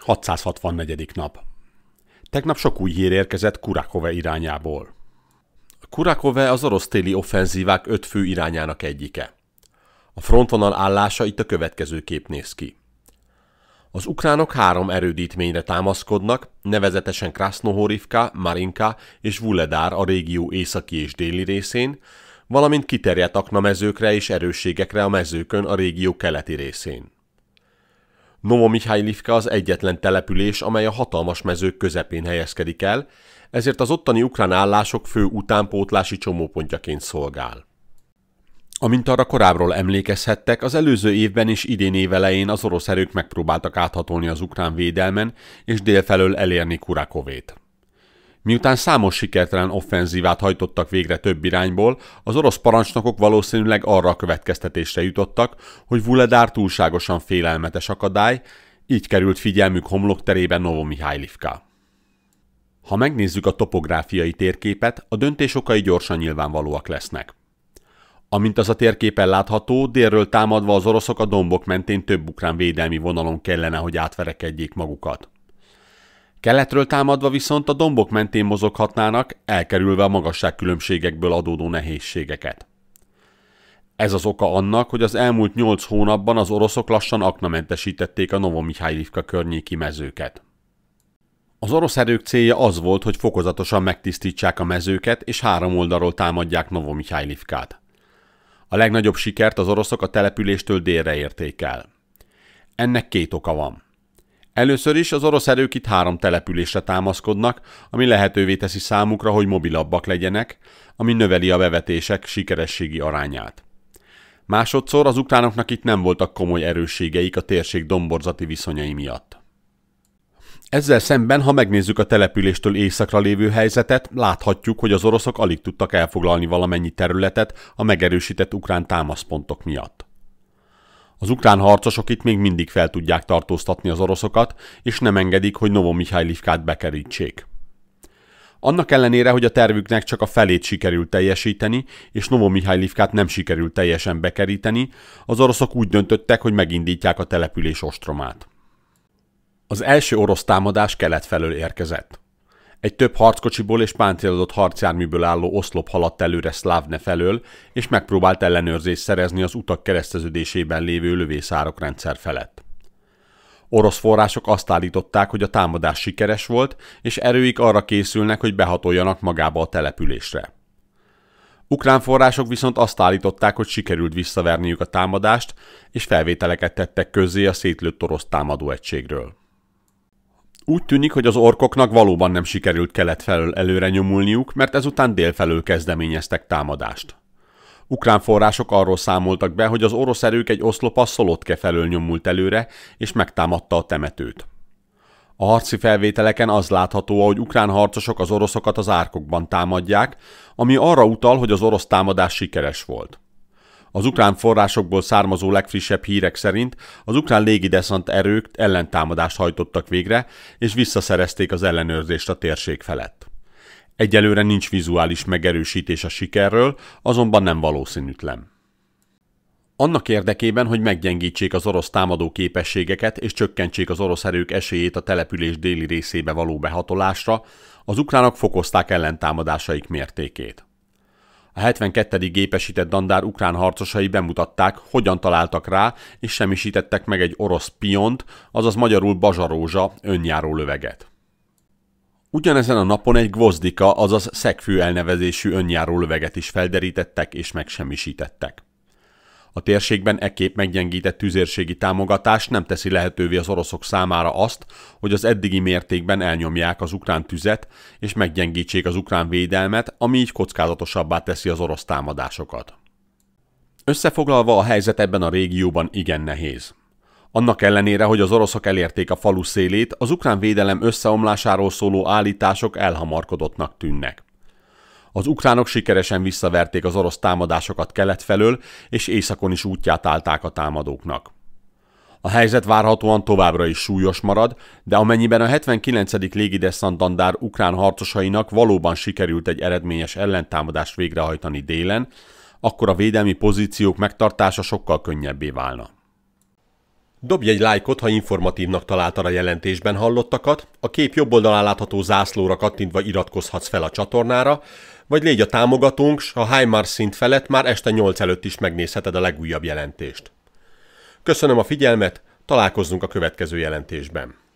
664. nap. Tegnap sok új hír érkezett Kurakove irányából. Kurakove az orosz téli offenzívák öt fő irányának egyike. A frontvonal állása itt a következő kép néz ki. Az ukránok három erődítményre támaszkodnak, nevezetesen Krasnohorivka, Marinka és Vuledár a régió északi és déli részén, valamint kiterjedt aknamezőkre és erősségekre a mezőkön a régió keleti részén. Nomo Mihailivka az egyetlen település, amely a hatalmas mezők közepén helyezkedik el, ezért az ottani ukrán állások fő utánpótlási csomópontjaként szolgál. Amint arra korábbról emlékezhettek, az előző évben és idén év elején az orosz erők megpróbáltak áthatolni az ukrán védelmen és délfelől elérni Kurakovét. Miután számos sikertelen offenzívát hajtottak végre több irányból, az orosz parancsnokok valószínűleg arra a következtetésre jutottak, hogy Vuledár túlságosan félelmetes akadály, így került figyelmük terében Novomihálylivka. Ha megnézzük a topográfiai térképet, a döntés okai gyorsan nyilvánvalóak lesznek. Amint az a térképen látható, délről támadva az oroszok a dombok mentén több ukrán védelmi vonalon kellene, hogy átverekedjék magukat. Keletről támadva viszont a dombok mentén mozoghatnának, elkerülve a magasságkülönbségekből adódó nehézségeket. Ez az oka annak, hogy az elmúlt 8 hónapban az oroszok lassan aknamentesítették a Novomihálivka környéki mezőket. Az orosz erők célja az volt, hogy fokozatosan megtisztítsák a mezőket és három oldalról támadják Novomihálivkát. A legnagyobb sikert az oroszok a településtől délre érték el. Ennek két oka van. Először is az orosz erők itt három településre támaszkodnak, ami lehetővé teszi számukra, hogy mobilabbak legyenek, ami növeli a bevetések sikerességi arányát. Másodszor az ukránoknak itt nem voltak komoly erősségeik a térség domborzati viszonyai miatt. Ezzel szemben, ha megnézzük a településtől északra lévő helyzetet, láthatjuk, hogy az oroszok alig tudtak elfoglalni valamennyi területet a megerősített ukrán támaszpontok miatt. Az ukrán harcosok itt még mindig fel tudják tartóztatni az oroszokat, és nem engedik, hogy Novo Mihajlivkát bekerítsék. Annak ellenére, hogy a tervüknek csak a felét sikerült teljesíteni, és Novo Mihajlivkát nem sikerült teljesen bekeríteni, az oroszok úgy döntöttek, hogy megindítják a település ostromát. Az első orosz támadás kelet felől érkezett. Egy több harckocsiból és páncélozott harcjárműből álló oszlop haladt előre Slavne felől, és megpróbált ellenőrzést szerezni az utak kereszteződésében lévő lövészárok rendszer felett. Orosz források azt állították, hogy a támadás sikeres volt, és erőik arra készülnek, hogy behatoljanak magába a településre. Ukrán források viszont azt állították, hogy sikerült visszaverniük a támadást, és felvételeket tettek közzé a szétlőtt orosz támadóegységről. Úgy tűnik, hogy az orkoknak valóban nem sikerült kelet felől előre nyomulniuk, mert ezután dél felől kezdeményeztek támadást. Ukrán források arról számoltak be, hogy az orosz erők egy a Szolotke felől nyomult előre, és megtámadta a temetőt. A harci felvételeken az látható, hogy ukrán harcosok az oroszokat az árkokban támadják, ami arra utal, hogy az orosz támadás sikeres volt. Az ukrán forrásokból származó legfrissebb hírek szerint az ukrán légideszant erők ellentámadást hajtottak végre, és visszaszerezték az ellenőrzést a térség felett. Egyelőre nincs vizuális megerősítés a sikerről, azonban nem valószínűtlen. Annak érdekében, hogy meggyengítsék az orosz támadó képességeket és csökkentsék az orosz erők esélyét a település déli részébe való behatolásra, az ukránok fokozták ellentámadásaik mértékét. A 72. gépesített dandár ukrán harcosai bemutatták, hogyan találtak rá, és semmisítettek meg egy orosz piont, azaz magyarul bazsarózsa, önjáró löveget. Ugyanezen a napon egy gvozdika, azaz szegfő elnevezésű önjáró löveget is felderítettek és megsemmisítettek. A térségben ekép meggyengített tüzérségi támogatás nem teszi lehetővé az oroszok számára azt, hogy az eddigi mértékben elnyomják az ukrán tüzet és meggyengítsék az ukrán védelmet, ami így kockázatosabbá teszi az orosz támadásokat. Összefoglalva a helyzet ebben a régióban igen nehéz. Annak ellenére, hogy az oroszok elérték a falu szélét, az ukrán védelem összeomlásáról szóló állítások elhamarkodottnak tűnnek. Az ukránok sikeresen visszaverték az orosz támadásokat kelet felől, és északon is útját állták a támadóknak. A helyzet várhatóan továbbra is súlyos marad, de amennyiben a 79. légideszantandár ukrán harcosainak valóban sikerült egy eredményes ellentámadást végrehajtani délen, akkor a védelmi pozíciók megtartása sokkal könnyebbé válna. Dobj egy lájkot, ha informatívnak találtad a jelentésben hallottakat, a kép jobb oldalán látható zászlóra kattintva iratkozhatsz fel a csatornára, vagy légy a támogatónk, s a HIMARS szint felett már este 8 előtt is megnézheted a legújabb jelentést. Köszönöm a figyelmet, találkozzunk a következő jelentésben.